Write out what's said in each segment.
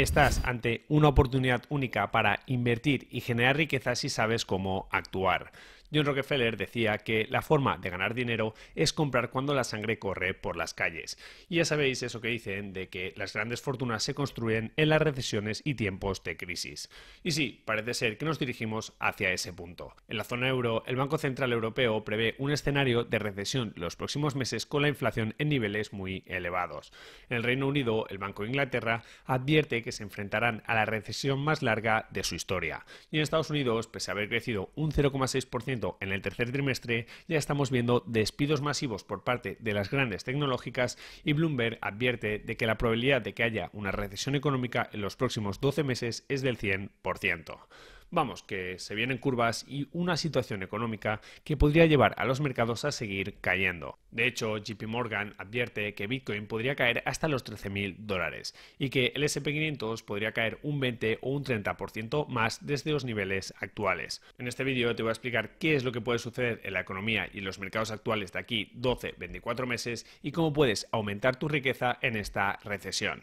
Estás ante una oportunidad única para invertir y generar riqueza si sabes cómo actuar. John Rockefeller decía que la forma de ganar dinero es comprar cuando la sangre corre por las calles. Y ya sabéis eso que dicen de que las grandes fortunas se construyen en las recesiones y tiempos de crisis. Y sí, parece ser que nos dirigimos hacia ese punto. En la zona euro, el Banco Central Europeo prevé un escenario de recesión los próximos meses con la inflación en niveles muy elevados. En el Reino Unido, el Banco de Inglaterra advierte que se enfrentarán a la recesión más larga de su historia. Y en Estados Unidos, pese a haber crecido un 0,6% en el tercer trimestre, ya estamos viendo despidos masivos por parte de las grandes tecnológicas y Bloomberg advierte de que la probabilidad de que haya una recesión económica en los próximos 12 meses es del 100%. Vamos, que se vienen curvas y una situación económica que podría llevar a los mercados a seguir cayendo. De hecho, JP Morgan advierte que Bitcoin podría caer hasta los 13.000 dólares y que el SP500 podría caer un 20 o un 30% más desde los niveles actuales. En este vídeo te voy a explicar qué es lo que puede suceder en la economía y los mercados actuales de aquí 12-24 meses y cómo puedes aumentar tu riqueza en esta recesión.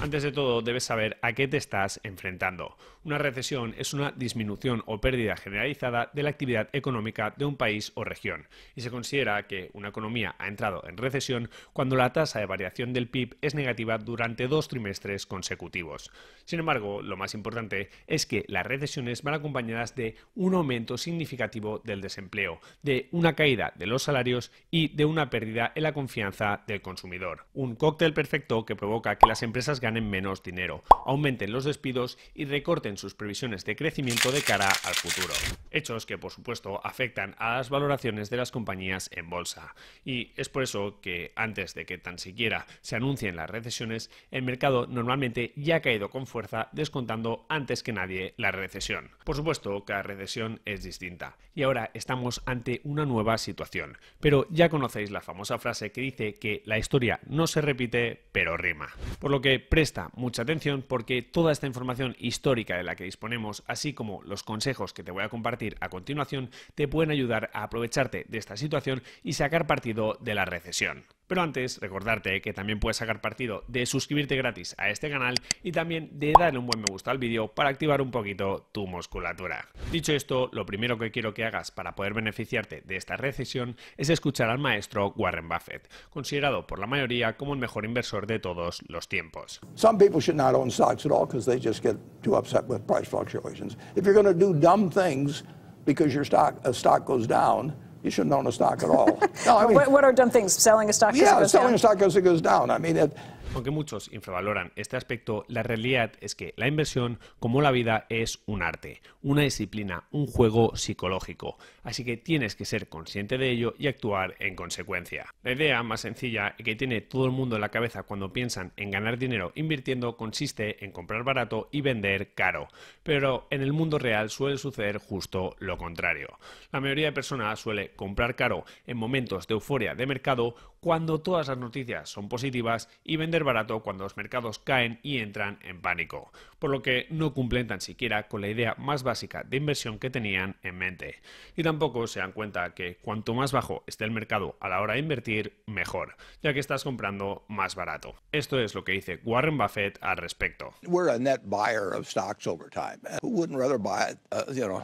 Antes de todo, debes saber a qué te estás enfrentando. Una recesión es una disminución o pérdida generalizada de la actividad económica de un país o región, y se considera que una economía ha entrado en recesión cuando la tasa de variación del PIB es negativa durante dos trimestres consecutivos. Sin embargo, lo más importante es que las recesiones van acompañadas de un aumento significativo del desempleo, de una caída de los salarios y de una pérdida en la confianza del consumidor. Un cóctel perfecto que provoca que las empresas ganen menos dinero, aumenten los despidos y recorten sus previsiones de crecimiento de cara al futuro. Hechos que por supuesto afectan a las valoraciones de las compañías en bolsa. Y es por eso que antes de que tan siquiera se anuncien las recesiones, el mercado normalmente ya ha caído con fuerza descontando antes que nadie la recesión. Por supuesto, cada recesión es distinta. Y ahora estamos ante una nueva situación. Pero ya conocéis la famosa frase que dice que la historia no se repite, pero rima. Por lo que presta mucha atención porque toda esta información histórica de la que disponemos, así como los consejos que te voy a compartir a continuación, te pueden ayudar a aprovecharte de esta situación y sacar partido de la recesión. Pero antes, recordarte que también puedes sacar partido de suscribirte gratis a este canal y también de darle un buen me gusta al vídeo para activar un poquito tu musculatura. Dicho esto, lo primero que quiero que hagas para poder beneficiarte de esta recesión es escuchar al maestro Warren Buffett, considerado por la mayoría como el mejor inversor de todos los tiempos. Some people should not own stocks at all because they just get too upset with price fluctuations. If you're going to do dumb things because your stock goes down, you shouldn't own a stock at all. No, I mean, what, what, are dumb things? Selling a stock? Yeah, selling down? a stock because it goes down. I mean, it, Aunque muchos infravaloran este aspecto, la realidad es que la inversión, como la vida, es un arte, una disciplina, un juego psicológico. Así que tienes que ser consciente de ello y actuar en consecuencia. La idea más sencilla y que tiene todo el mundo en la cabeza cuando piensan en ganar dinero invirtiendo consiste en comprar barato y vender caro. Pero en el mundo real suele suceder justo lo contrario. La mayoría de personas suele comprar caro en momentos de euforia de mercado cuando todas las noticias son positivas y vender barato cuando los mercados caen y entran en pánico, por lo que no cumplen tan siquiera con la idea más básica de inversión que tenían en mente. Y tampoco se dan cuenta que cuanto más bajo esté el mercado a la hora de invertir, mejor, ya que estás comprando más barato. Esto es lo que dice Warren Buffett al respecto. We're a net buyer of stocks over time. Uh, wouldn't rather buy uh, you know,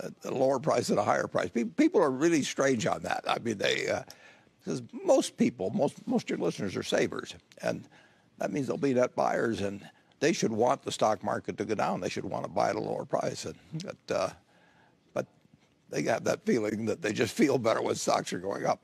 a lower price than a higher price? People are really strange on that. I mean, they uh, Because most people, most of your listeners are savers, and that means they'll be net buyers, and they should want the stock market to go down. They should want to buy at a lower price. And, but, uh, but they have that feeling that they just feel better when stocks are going up.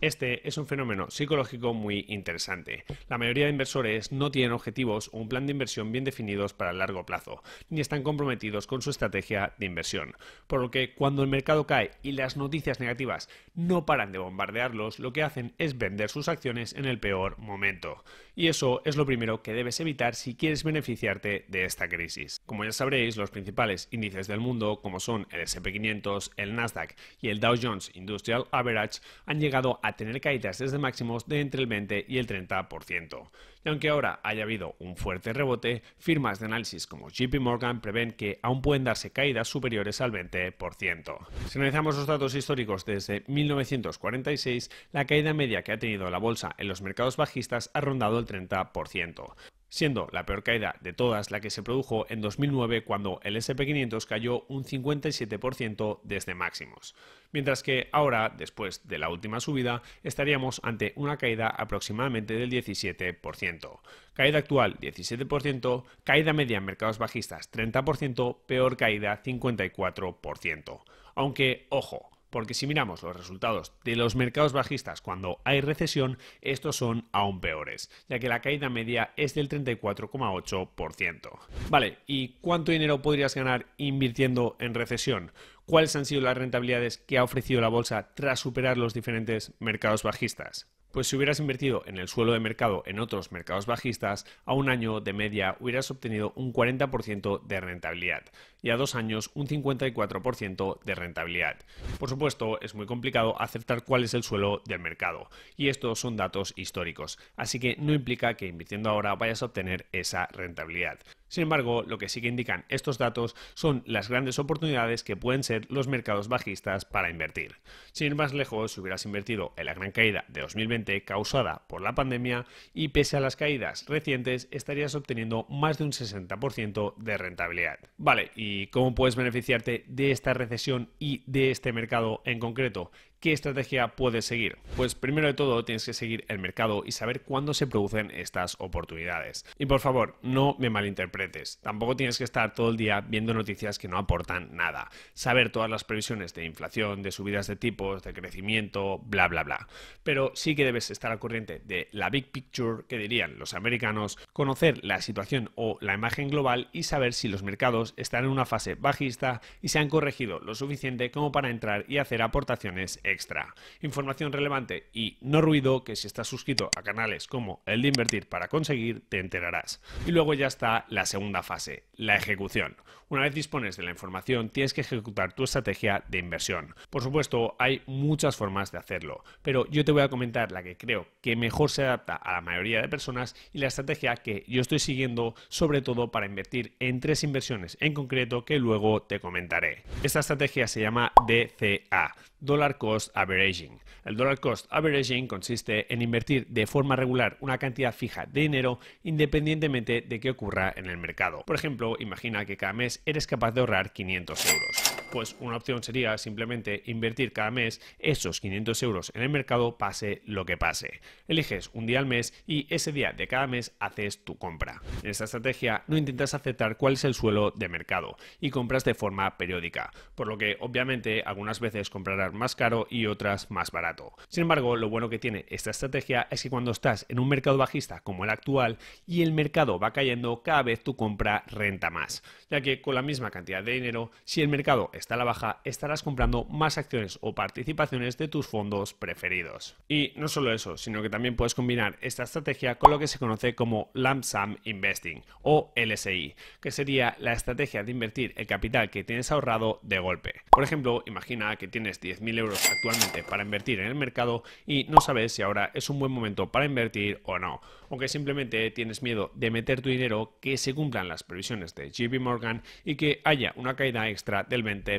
Este es un fenómeno psicológico muy interesante. La mayoría de inversores no tienen objetivos o un plan de inversión bien definidos para el largo plazo, ni están comprometidos con su estrategia de inversión. Por lo que cuando el mercado cae y las noticias negativas no paran de bombardearlos, lo que hacen es vender sus acciones en el peor momento. Y eso es lo primero que debes evitar si quieres beneficiarte de esta crisis. Como ya sabréis, los principales índices del mundo, como son el SP500, el Nasdaq y el Dow Jones Industrial Average, han llegado a tener caídas desde máximos de entre el 20 y el 30%. Y aunque ahora haya habido un fuerte rebote, firmas de análisis como JP Morgan prevén que aún pueden darse caídas superiores al 20%. Si analizamos los datos históricos desde 1946, la caída media que ha tenido la bolsa en los mercados bajistas ha rondado el 30% siendo la peor caída de todas la que se produjo en 2009 cuando el SP500 cayó un 57% desde máximos, mientras que ahora, después de la última subida, estaríamos ante una caída aproximadamente del 17%. Caída actual 17%, caída media en mercados bajistas 30%, peor caída 54%. Aunque, ojo, porque si miramos los resultados de los mercados bajistas cuando hay recesión, estos son aún peores, ya que la caída media es del 34,8%. Vale, ¿y cuánto dinero podrías ganar invirtiendo en recesión? ¿Cuáles han sido las rentabilidades que ha ofrecido la bolsa tras superar los diferentes mercados bajistas? Pues si hubieras invertido en el suelo de mercado en otros mercados bajistas, a un año de media hubieras obtenido un 40% de rentabilidad y a dos años un 54% de rentabilidad. Por supuesto, es muy complicado aceptar cuál es el suelo del mercado y estos son datos históricos, así que no implica que invirtiendo ahora vayas a obtener esa rentabilidad. Sin embargo, lo que sí que indican estos datos son las grandes oportunidades que pueden ser los mercados bajistas para invertir. Sin ir más lejos, si hubieras invertido en la gran caída de 2020 causada por la pandemia y pese a las caídas recientes estarías obteniendo más de un 60% de rentabilidad. Vale, y y cómo puedes beneficiarte de esta recesión y de este mercado en concreto. ¿Qué estrategia puedes seguir? Pues primero de todo tienes que seguir el mercado y saber cuándo se producen estas oportunidades. Y por favor, no me malinterpretes. Tampoco tienes que estar todo el día viendo noticias que no aportan nada. Saber todas las previsiones de inflación, de subidas de tipos, de crecimiento, bla, bla, bla. Pero sí que debes estar al corriente de la big picture que dirían los americanos, conocer la situación o la imagen global y saber si los mercados están en una fase bajista y se han corregido lo suficiente como para entrar y hacer aportaciones extra. Información relevante y no ruido que si estás suscrito a canales como el de invertir para conseguir, te enterarás. Y luego ya está la segunda fase, la ejecución. Una vez dispones de la información, tienes que ejecutar tu estrategia de inversión. Por supuesto, hay muchas formas de hacerlo, pero yo te voy a comentar la que creo que mejor se adapta a la mayoría de personas y la estrategia que yo estoy siguiendo sobre todo para invertir en tres inversiones en concreto que luego te comentaré. Esta estrategia se llama DCA, Dollar Cost Averaging. El Dollar Cost Averaging consiste en invertir de forma regular una cantidad fija de dinero independientemente de qué ocurra en el mercado. Por ejemplo, imagina que cada mes eres capaz de ahorrar 500 euros pues una opción sería simplemente invertir cada mes esos 500 euros en el mercado, pase lo que pase. Eliges un día al mes y ese día de cada mes haces tu compra. En esta estrategia no intentas aceptar cuál es el suelo de mercado y compras de forma periódica, por lo que obviamente algunas veces comprarás más caro y otras más barato. Sin embargo, lo bueno que tiene esta estrategia es que cuando estás en un mercado bajista como el actual y el mercado va cayendo, cada vez tu compra renta más, ya que con la misma cantidad de dinero, si el mercado está a la baja, estarás comprando más acciones o participaciones de tus fondos preferidos. Y no solo eso, sino que también puedes combinar esta estrategia con lo que se conoce como Lump Sum Investing o LSI, que sería la estrategia de invertir el capital que tienes ahorrado de golpe. Por ejemplo, imagina que tienes 10.000 euros actualmente para invertir en el mercado y no sabes si ahora es un buen momento para invertir o no, Aunque simplemente tienes miedo de meter tu dinero, que se cumplan las previsiones de JP Morgan y que haya una caída extra del 20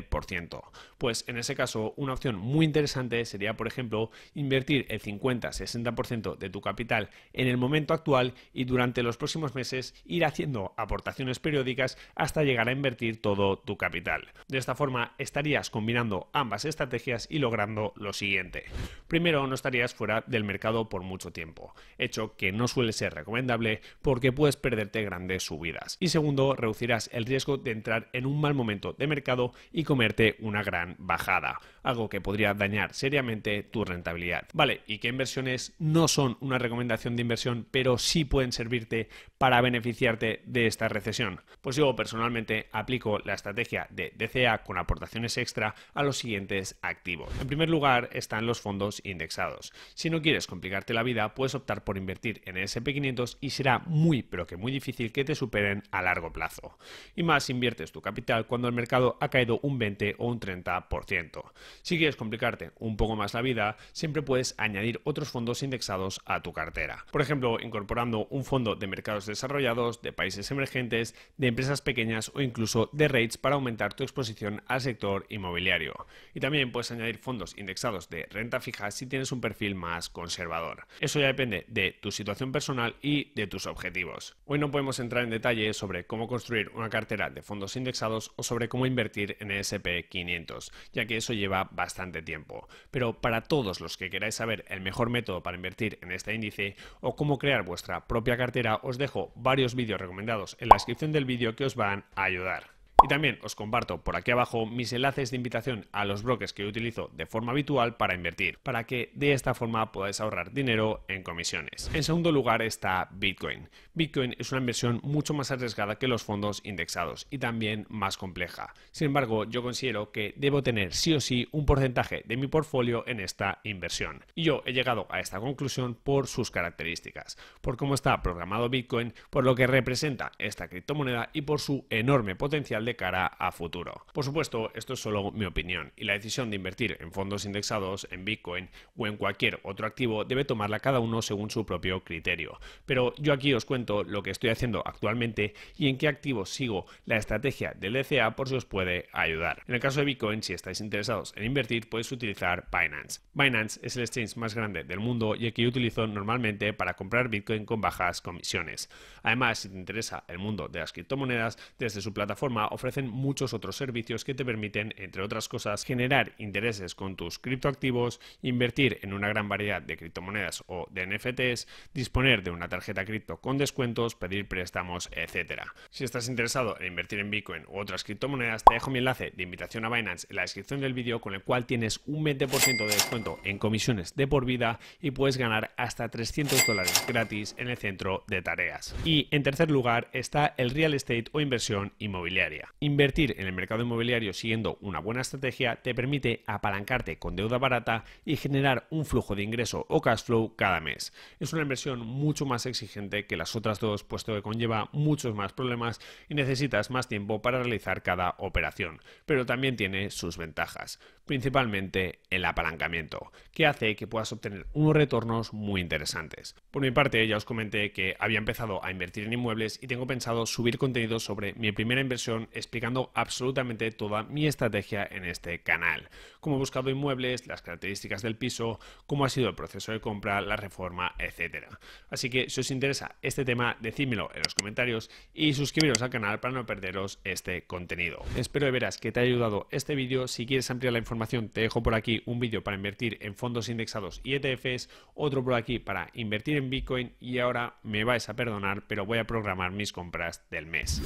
pues en ese caso, una opción muy interesante sería, por ejemplo, invertir el 50-60% de tu capital en el momento actual y durante los próximos meses ir haciendo aportaciones periódicas hasta llegar a invertir todo tu capital. De esta forma, estarías combinando ambas estrategias y logrando lo siguiente. Primero, no estarías fuera del mercado por mucho tiempo, hecho que no suele ser recomendable porque puedes perderte grandes subidas. Y segundo, reducirás el riesgo de entrar en un mal momento de mercado y comerte una gran bajada, algo que podría dañar seriamente tu rentabilidad. Vale, ¿y qué inversiones no son una recomendación de inversión, pero sí pueden servirte para beneficiarte de esta recesión? Pues yo personalmente aplico la estrategia de DCA con aportaciones extra a los siguientes activos. En primer lugar están los fondos indexados. Si no quieres complicarte la vida, puedes optar por invertir en SP500 y será muy, pero que muy difícil que te superen a largo plazo. Y más inviertes tu capital cuando el mercado ha caído un 20 o un 30%. Si quieres complicarte un poco más la vida, siempre puedes añadir otros fondos indexados a tu cartera. Por ejemplo, incorporando un fondo de mercados desarrollados, de países emergentes, de empresas pequeñas o incluso de rates para aumentar tu exposición al sector inmobiliario. Y también puedes añadir fondos indexados de renta fija si tienes un perfil más conservador. Eso ya depende de tu situación personal y de tus objetivos. Hoy no podemos entrar en detalle sobre cómo construir una cartera de fondos indexados o sobre cómo invertir en el SP500, ya que eso lleva bastante tiempo. Pero para todos los que queráis saber el mejor método para invertir en este índice o cómo crear vuestra propia cartera, os dejo varios vídeos recomendados en la descripción del vídeo que os van a ayudar. Y también os comparto por aquí abajo mis enlaces de invitación a los bloques que utilizo de forma habitual para invertir, para que de esta forma podáis ahorrar dinero en comisiones. En segundo lugar está Bitcoin. Bitcoin es una inversión mucho más arriesgada que los fondos indexados y también más compleja. Sin embargo, yo considero que debo tener sí o sí un porcentaje de mi portfolio en esta inversión. Y yo he llegado a esta conclusión por sus características, por cómo está programado Bitcoin, por lo que representa esta criptomoneda y por su enorme potencial de cara a futuro. Por supuesto, esto es solo mi opinión y la decisión de invertir en fondos indexados, en Bitcoin o en cualquier otro activo debe tomarla cada uno según su propio criterio. Pero yo aquí os cuento lo que estoy haciendo actualmente y en qué activos sigo la estrategia del DCA e por si os puede ayudar. En el caso de Bitcoin, si estáis interesados en invertir, puedes utilizar Binance. Binance es el exchange más grande del mundo y el que yo utilizo normalmente para comprar Bitcoin con bajas comisiones. Además, si te interesa el mundo de las criptomonedas, desde su plataforma ofrecen muchos otros servicios que te permiten, entre otras cosas, generar intereses con tus criptoactivos, invertir en una gran variedad de criptomonedas o de NFTs, disponer de una tarjeta cripto con descuentos, pedir préstamos, etc. Si estás interesado en invertir en Bitcoin u otras criptomonedas, te dejo mi enlace de invitación a Binance en la descripción del vídeo con el cual tienes un 20% de descuento en comisiones de por vida y puedes ganar hasta 300 dólares gratis en el centro de tareas. Y en tercer lugar está el real estate o inversión inmobiliaria. Invertir en el mercado inmobiliario siguiendo una buena estrategia te permite apalancarte con deuda barata y generar un flujo de ingreso o cash flow cada mes. Es una inversión mucho más exigente que las otras dos puesto que conlleva muchos más problemas y necesitas más tiempo para realizar cada operación, pero también tiene sus ventajas, principalmente el apalancamiento, que hace que puedas obtener unos retornos muy interesantes. Por mi parte ya os comenté que había empezado a invertir en inmuebles y tengo pensado subir contenido sobre mi primera inversión explicando absolutamente toda mi estrategia en este canal. Cómo he buscado inmuebles, las características del piso, cómo ha sido el proceso de compra, la reforma, etcétera Así que si os interesa este tema, decídmelo en los comentarios y suscribiros al canal para no perderos este contenido. Espero de veras que te ha ayudado este vídeo. Si quieres ampliar la información, te dejo por aquí un vídeo para invertir en fondos indexados y ETFs, otro por aquí para invertir en Bitcoin y ahora me vais a perdonar, pero voy a programar mis compras del mes.